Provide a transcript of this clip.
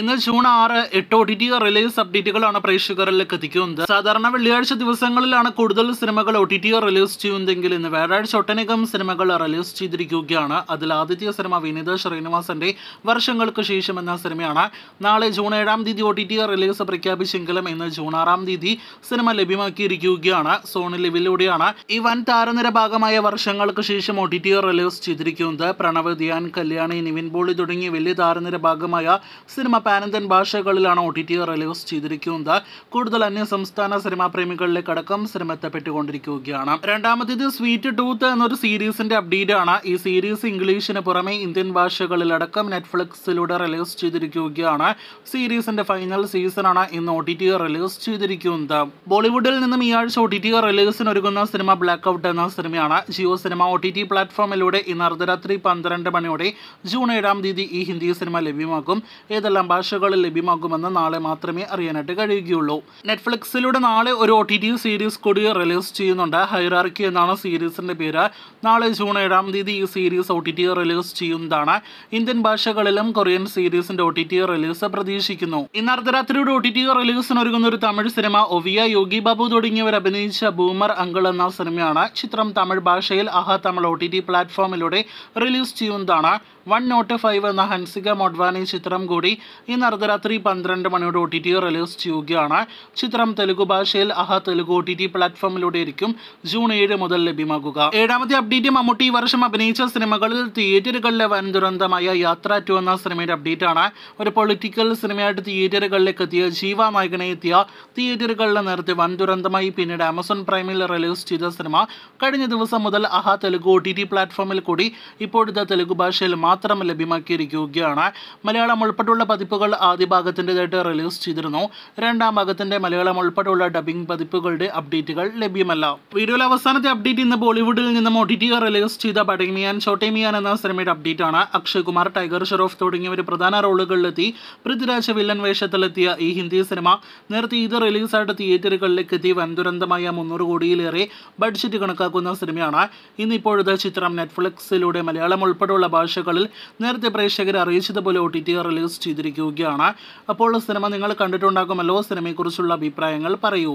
ഇന്ന് ജൂൺ ആറ് എട്ട് ഒ ടി ടി റിലീസ് അപ്ഡേറ്റുകളാണ് പ്രേക്ഷകരിലേക്ക് എത്തിക്കുന്നത് സാധാരണ വെള്ളിയാഴ്ച ദിവസങ്ങളിലാണ് കൂടുതൽ സിനിമകൾ ഒ ടി ടി റിലീസ് ചെയ്യുന്നതെങ്കിൽ ഇന്ന് വ്യാഴാഴ്ച ഒട്ടനേകം സിനിമകൾ റിലീസ് ചെയ്തിരിക്കുകയാണ് അതിൽ ആദ്യത്തെ സിനിമ വിനീത ശ്രീനിവാസന്റെ വർഷങ്ങൾക്ക് ശേഷം എന്ന സിനിമയാണ് നാളെ ജൂൺ ഏഴാം തീയതി ഒ ടി ടി റിലീസ് പ്രഖ്യാപിച്ചെങ്കിലും ഇന്ന് ജൂൺ ആറാം തീയതി സിനിമ ലഭ്യമാക്കിയിരിക്കുകയാണ് സോണി ലിവിലൂടെയാണ് ഈ വൻ താരനിര ഭാഗമായ വർഷങ്ങൾക്ക് ശേഷം ഒ ടി ടി റിലീസ് ചെയ്തിരിക്കുന്നത് പ്രണവ് ധ്യാൻ കല്യാണി നിവിൻ പോളി തുടങ്ങിയ വലിയ താരനിര ഭാഗമായ സിനിമ പാനന്തൻ ഭാഷകളിലാണ് ഒ ടി ടി റിലീസ് ചെയ്തിരിക്കുന്നത് കൂടുതൽ അന്യ സംസ്ഥാന സിനിമാ പ്രേമികളിലേക്ക് അടക്കം സിനിമ എത്തപ്പെട്ടുകൊണ്ടിരിക്കുകയാണ് രണ്ടാമത്തേത് സ്വീറ്റ് ടൂത്ത് എന്നൊരു സീരീസിന്റെ അപ്ഡേറ്റ് ആണ് ഈ സീരീസ് ഇംഗ്ലീഷിന് പുറമെ ഇന്ത്യൻ ഭാഷകളിലടക്കം നെറ്റ്ഫ്ലിക്സിലൂടെ റിലീസ് ചെയ്തിരിക്കുകയാണ് സീരീസിന്റെ ഫൈനൽ സീസണാണ് ഇന്ന് ഒ ടി ടി റിലീസ് ചെയ്തിരിക്കുന്നത് ബോളിവുഡിൽ നിന്നും ഈ ആഴ്ച ഒ ടി ടി റിലീസിന് ഒരുങ്ങുന്ന സിനിമ ബ്ലാക്ക് ഔട്ട് എന്ന സിനിമയാണ് Jio Cinema O T T പ്ലാറ്റ്ഫോമിലൂടെ ഇന്ന് അർദ്ധരാത്രി പന്ത്രണ്ട് മണിയോടെ ജൂൺ ഏഴാം തീയതി ഈ ഹിന്ദി സിനിമ ലഭ്യമാക്കും ഏതെല്ലാം ഭാഷകളിൽ ലഭ്യമാകുമെന്ന് നാളെ മാത്രമേ അറിയാനായിട്ട് കഴിയുകയുള്ളൂ നെറ്റ്ഫ്ലിക്സിലൂടെ നാളെ ഒരു ഒ ടി ടി സീരീസ് കൂടി റിലീസ് ചെയ്യുന്നുണ്ട് ഹൈറാർക്കി എന്നാണ് സീരീസിൻ്റെ പേര് നാളെ ജൂൺ ഏഴാം തീയതി ഈ series O T T release ചെയ്യുന്നതാണ് ഇന്ത്യൻ ഭാഷകളിലും കൊറിയൻ സീരീസിൻ്റെ ഒ ടി ടി റിലീസ് പ്രതീക്ഷിക്കുന്നു ഇന്ന് അർദ്ധരാത്രിയുടെ ഒ ടി ടി റിലീസിനൊരുങ്ങുന്ന ഒരുങ്ങുന്ന ഒരു തമിഴ് സിനിമ ഒവിയ യോഗി ബാബു തുടങ്ങിയവർ അഭിനയിച്ച ബൂമർ അങ്കിൾ എന്ന സിനിമയാണ് ചിത്രം തമിഴ് ഭാഷയിൽ Aha Tamil O T T പ്ലാറ്റ്ഫോമിലൂടെ റിലീസ് ചെയ്യുന്നതാണ് വൺ നോട്ട് ഫൈവ് എന്ന ഹൻസിക മോഡ്വാനി ചിത്രം കൂടി ഇന്ന് അർദ്ധരാത്രി പന്ത്രണ്ട് മണിയോടെ ഒ ടി ടി റിലീസ് ചെയ്യുകയാണ് ചിത്രം തെലുഗു ഭാഷയിൽ Aha Telugu O T T പ്ലാറ്റ്ഫോമിലൂടെ ആയിരിക്കും ജൂൺ ഏഴ് മുതൽ ലഭ്യമാകുക ഏഴാമത്തെ അപ്ഡേറ്റ് മമ്മൂട്ടി ഈ വർഷം അഭിനയിച്ച സിനിമകളിൽ തിയേറ്ററുകളിലെ വൻ ദുരന്തമായ യാത്ര ടു എന്ന സിനിമയുടെ അപ്ഡേറ്റ് ആണ് ഒരു പൊളിറ്റിക്കൽ സിനിമയായിട്ട് തിയേറ്ററുകളിലേക്ക് എത്തിയ ജീവ നായകനെ എത്തിയ തിയേറ്ററുകളിലെ നേരത്തെ വൻ ദുരന്തമായി പിന്നീട് ആമസോൺ പ്രൈമിൽ റിലീസ് ചെയ്ത സിനിമ കഴിഞ്ഞ ദിവസം മുതൽ Aha Telugu O T T പ്ലാറ്റ്ഫോമിൽ കൂടി ഇപ്പോഴത്തെ തെലുഗു ഭാഷയിൽ മാത്രം ലഭ്യമാക്കിയിരിക്കുകയാണ് മലയാളം ഉൾപ്പെടെയുള്ള പതിപ്പുകൾ ആദ്യ ഭാഗത്തിൻ്റെതായിട്ട് റിലീസ് ചെയ്തിരുന്നു രണ്ടാം ഭാഗത്തിൻ്റെ മലയാളം ഉൾപ്പെടെയുള്ള ഡബിംഗ് പതിപ്പുകളുടെ അപ്ഡേറ്റുകൾ ലഭ്യമല്ല വീഡിയോയിൽ അവസാനത്തെ അപ്ഡേറ്റ് ഇന്ന് ബോളിവുഡിൽ നിന്നും ഒ ടി റിലീസ് ചെയ്ത ബഡേമിയാൻ ചോട്ടേമിയാൻ എന്ന സിനിമയുടെ അപ്ഡേറ്റ് ആണ് അക്ഷയ് കുമാർ ടൈഗർ ഷെറോഫ് തുടങ്ങിയവർ പ്രധാന റോളുകളിലെത്തി പൃഥ്വിരാജ് വില്ലൻ വേഷത്തിലെത്തിയ ഈ ഹിന്ദി സിനിമ നേരത്തെ ഇത് റിലീസായിട്ട് തിയേറ്ററുകളിലേക്ക് എത്തി വൻ ദുരന്തമായ മുന്നൂറ് കോടിയിലേറെ ബഡ്ജറ്റ് കണക്കാക്കുന്ന സിനിമയാണ് ഇന്നിപ്പോഴത്തെ ചിത്രം നെറ്റ്ഫ്ലിക്സിലൂടെ മലയാളം ഉൾപ്പെടെയുള്ള ഭാഷകളിൽ നേരത്തെ പ്രേക്ഷകരെ അറിയിച്ചതുപോലെ ഒ ടി റിലീസ് ചെയ്തിരിക്കുന്നു അറിയിക്കുകയാണ് അപ്പോൾ സിനിമ നിങ്ങൾ കണ്ടിട്ടുണ്ടാകുമല്ലോ സിനിമയെക്കുറിച്ചുള്ള അഭിപ്രായങ്ങൾ പറയൂ